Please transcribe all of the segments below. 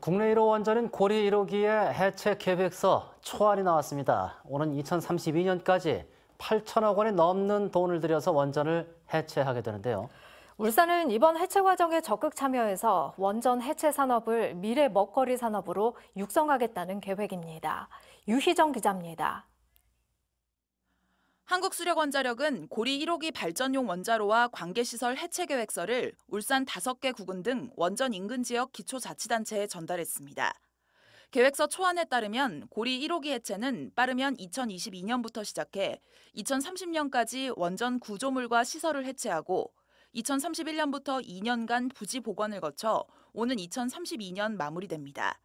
국내 1호 원전은 고리 1호기의 해체 계획서 초안이 나왔습니다. 오는 2032년까지 8천억 원이 넘는 돈을 들여서 원전을 해체하게 되는데요. 울산은 이번 해체 과정에 적극 참여해서 원전 해체 산업을 미래 먹거리 산업으로 육성하겠다는 계획입니다. 유희정 기자입니다. 한국수력원자력은 고리 1호기 발전용 원자로와 관계시설 해체 계획서를 울산 5개 구군 등 원전 인근 지역 기초자치단체에 전달했습니다. 계획서 초안에 따르면 고리 1호기 해체는 빠르면 2022년부터 시작해 2030년까지 원전 구조물과 시설을 해체하고 2031년부터 2년간 부지 복원을 거쳐 오는 2032년 마무리됩니다.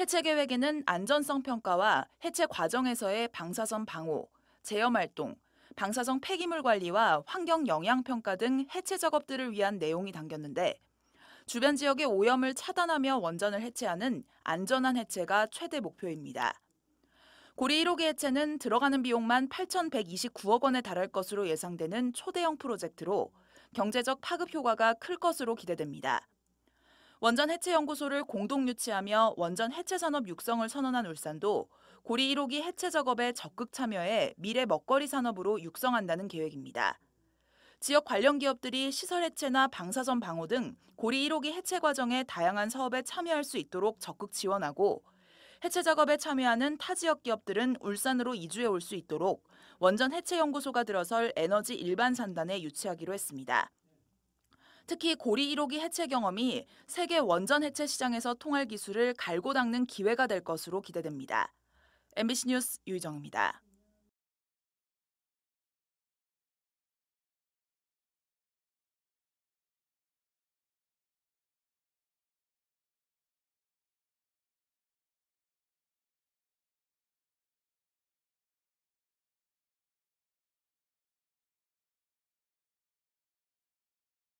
해체 계획에는 안전성 평가와 해체 과정에서의 방사선 방호, 제염 활동, 방사성 폐기물 관리와 환경 영향 평가 등 해체 작업들을 위한 내용이 담겼는데 주변 지역의 오염을 차단하며 원전을 해체하는 안전한 해체가 최대 목표입니다. 고리 1호기 해체는 들어가는 비용만 8,129억 원에 달할 것으로 예상되는 초대형 프로젝트로 경제적 파급 효과가 클 것으로 기대됩니다. 원전 해체 연구소를 공동 유치하며 원전 해체 산업 육성을 선언한 울산도 고리 1호기 해체 작업에 적극 참여해 미래 먹거리 산업으로 육성한다는 계획입니다. 지역 관련 기업들이 시설 해체나 방사선 방호 등 고리 1호기 해체 과정의 다양한 사업에 참여할 수 있도록 적극 지원하고 해체 작업에 참여하는 타 지역 기업들은 울산으로 이주해 올 수 있도록 원전 해체 연구소가 들어설 에너지 일반 산단에 유치하기로 했습니다. 특히 고리 1호기 해체 경험이 세계 원전 해체 시장에서 통할 기술을 갈고 닦는 기회가 될 것으로 기대됩니다. MBC 뉴스 유희정입니다.